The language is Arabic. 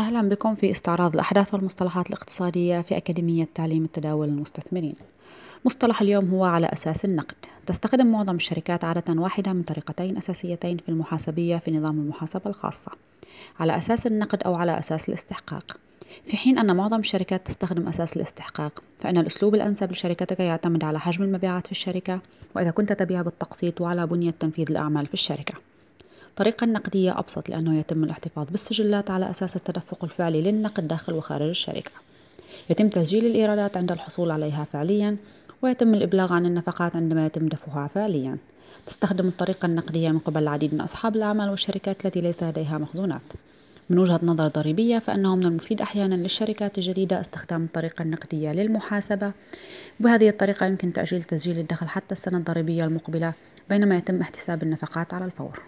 أهلا بكم في استعراض الأحداث والمصطلحات الاقتصادية في أكاديمية تعليم التداول للمستثمرين مصطلح اليوم هو على أساس النقد تستخدم معظم الشركات عادة واحدة من طريقتين أساسيتين في المحاسبية في نظام المحاسبة الخاصة على أساس النقد أو على أساس الاستحقاق في حين أن معظم الشركات تستخدم أساس الاستحقاق فإن الأسلوب الأنسب لشركتك يعتمد على حجم المبيعات في الشركة وإذا كنت تبيع بالتقسيط وعلى بنية تنفيذ الأعمال في الشركة الطريقة النقدية أبسط لأنه يتم الاحتفاظ بالسجلات على أساس التدفق الفعلي للنقد داخل وخارج الشركة يتم تسجيل الإيرادات عند الحصول عليها فعليا ويتم الإبلاغ عن النفقات عندما يتم دفعها فعليا تستخدم الطريقة النقدية من قبل العديد من أصحاب الأعمال والشركات التي ليس لديها مخزونات من وجهة نظر ضريبية فإنه من المفيد أحيانا للشركات الجديدة استخدام الطريقة النقدية للمحاسبة بهذه الطريقة يمكن تأجيل تسجيل الدخل حتى السنة الضريبية المقبلة بينما يتم احتساب النفقات على الفور